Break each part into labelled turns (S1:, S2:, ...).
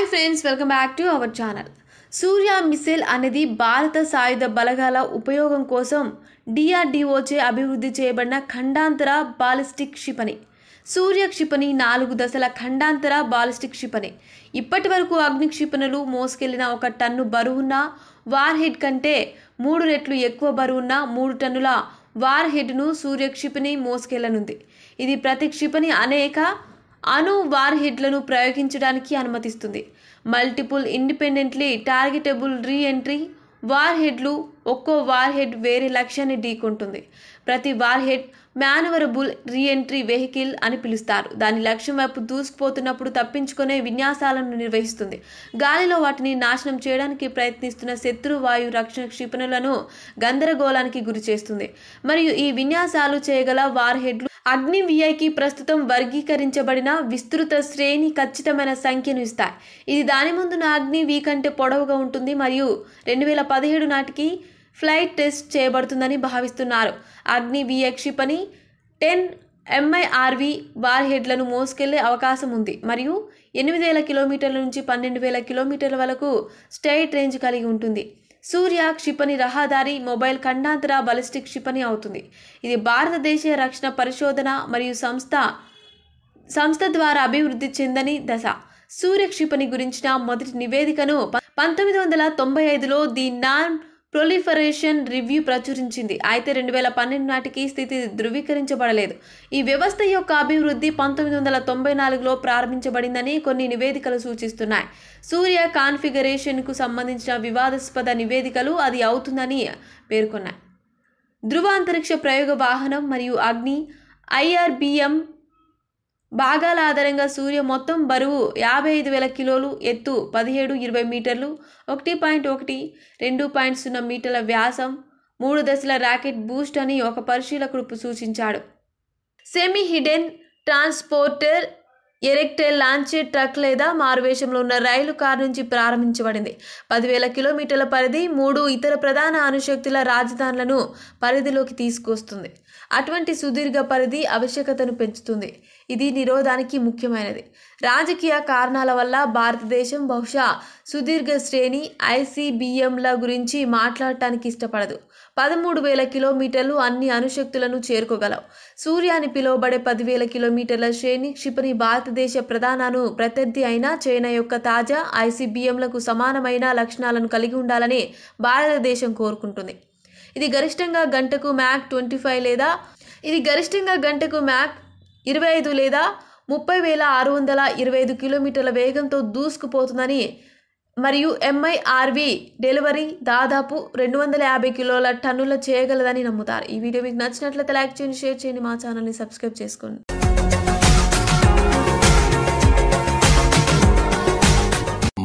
S1: hi friends welcome back to our channel Surya missile అనేది భారత సాయుధ బలగాల ఉపయోగం కోసం డిఆర్డిఓచే అభివృద్ధి చేయబడిన ఖండాంతర బాలిస్టిక్ క్షిపణి సూర్య క్షిపణి నాలుగు దశల ఖండాంతర బాలిస్టిక్ క్షిపణి ఇప్పటి వరకు అగ్ని క్షిపణులు మోసుకెళ్లిన ఒక టన్ను బరువున్న వార్ హెడ్ కంటే మూడు రెట్లు ఎక్కువ బరువున్న మూడు టన్నుల వార్ హెడ్ను సూర్య క్షిపణి మోసుకెళ్లనుంది ఇది ప్రతి క్షిపణి అనేక అణు వార్ హెడ్లను ప్రయోగించడానికి అనుమతిస్తుంది multiple independently targetable reentry war హెడ్లు ఒక్కో వార్ హెడ్ వేరే లక్ష్యాన్ని ఢీకొంటుంది ప్రతి war head manoeuvrable reentry vehicle అని పిలుస్తారు దాని లక్ష్యం వైపు దూసుకుపోతున్నప్పుడు తప్పించుకునే విన్యాసాలను నిర్వహిస్తుంది గాలిలో వాటిని నాశనం చేయడానికి ప్రయత్నిస్తున్న శత్రు వాయు రక్షణ క్షిపణులను గందరగోళానికి గురి చేస్తుంది మరియు ఈ విన్యాసాలు చేయగల వార్ హెడ్లు అగ్ని విఐకి ప్రస్తుతం వర్గీకరించబడిన విస్తృత శ్రేణి ఖచ్చితమైన సంఖ్యను ఇస్తాయి ఇది దాని ముందున అగ్ని వి కంటే పొడవుగా ఉంటుంది మరియు రెండు వేల పదిహేడు నాటికి ఫ్లైట్ టెస్ట్ చేయబడుతుందని భావిస్తున్నారు అగ్ని విఐ క్షిపణి టెన్ ఎంఐఆర్వి బార్ హెడ్లను మోసుకెళ్లే అవకాశం ఉంది మరియు ఎనిమిది వేల కిలోమీటర్ల నుంచి పన్నెండు వేల కిలోమీటర్ల వరకు స్టేట్ రేంజ్ కలిగి ఉంటుంది సూర్య క్షిపణి రహదారి మొబైల్ ఖండాంతర బలిస్టిక్ క్షిపణి అవుతుంది ఇది భారతదేశ రక్షణ పరిశోధన మరియు సంస్థ సంస్థ ద్వారా అభివృద్ధి చెందని దశ సూర్య క్షిపణి గురించిన మొదటి నివేదికను పంతొమ్మిది వందల తొంభై ఐదులో ది నాన్ ప్రొలిఫరేషన్ రివ్యూ ప్రచురించింది అయితే రెండు వేల పన్నెండు నాటికి స్థితి ధృవీకరించబడలేదు ఈ వ్యవస్థ యొక్క అభివృద్ధి పంతొమ్మిది వందల తొంభై నాలుగులో ప్రారంభించబడిందని కొన్ని నివేదికలు సూచిస్తున్నాయి సూర్య కాన్ఫిగరేషన్కు సంబంధించిన వివాదాస్పద నివేదికలు అది అవుతుందని పేర్కొన్నాయి ధృవ అంతరిక్ష ప్రయోగ వాహనం మరియు అగ్ని ఐఆర్బిఎం భాగాల ఆధారంగా సూర్య మొత్తం బరువు యాభై ఐదు వేల కిలోలు ఎత్తు పదిహేడు ఇరవై మీటర్లు ఒకటి పాయింట్ ఒకటి రెండు పాయింట్ సున్నా మీటర్ల వ్యాసం మూడు దశల ర్యాకెట్ బూస్ట్ అని ఒక పరిశీలకుడు సూచించాడు semi hidden transporter erector launcher truck లేదా మారువేషంలో ఉన్న రైలు కారు నుంచి ప్రారంభించబడింది పదివేల కిలోమీటర్ల పరిధి మూడు ఇతర ప్రధాన అణుశక్తుల రాజధానులను పరిధిలోకి తీసుకొస్తుంది అటువంటి సుదీర్ఘ పరిధి ఆవశ్యకతను పెంచుతుంది ఇది నిరోధానికి ముఖ్యమైనది రాజకీయ కారణాల వల్ల భారతదేశం బహుశా సుదీర్ఘ శ్రేణి ఐసీబీఎంల గురించి మాట్లాడటానికి ఇష్టపడదు పదమూడు వేల కిలోమీటర్లు అన్ని అణుశక్తులను చేరుకోగలవు సూర్య అని పిలువబడే పదివేల కిలోమీటర్ల శ్రేణి క్షిపణి భారతదేశ ప్రధానను ప్రత్యర్థి అయిన చైనా యొక్క తాజా ఐసీబీఎంలకు సమానమైన లక్షణాలను కలిగి ఉండాలని భారతదేశం కోరుకుంటుంది ఇది గరిష్టంగా గంటకు మ్యాక్ ట్వంటీ ఫైవ్ లేదా ఇది గరిష్టంగా గంటకు మ్యాక్ ఇరవై ఐదు లేదా ముప్పై వేల ఆరు వందల ఇరవై ఐదు కిలోమీటర్ల వేగంతో దూసుకుపోతుందని మరియు ఎంఐఆర్వి డెలివరీ దాదాపు రెండు వందల యాభై కిలోల టన్నుల చేయగలదని నమ్ముతారు ఈ వీడియో మీకు నచ్చినట్లయితే లైక్ చేయండి షేర్ చేయండి మా ఛానల్ని సబ్స్క్రైబ్ చేసుకోండి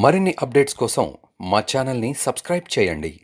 S1: మరిన్ని అప్డేట్స్ కోసం మా ఛానల్ని సబ్స్క్రైబ్ చేయండి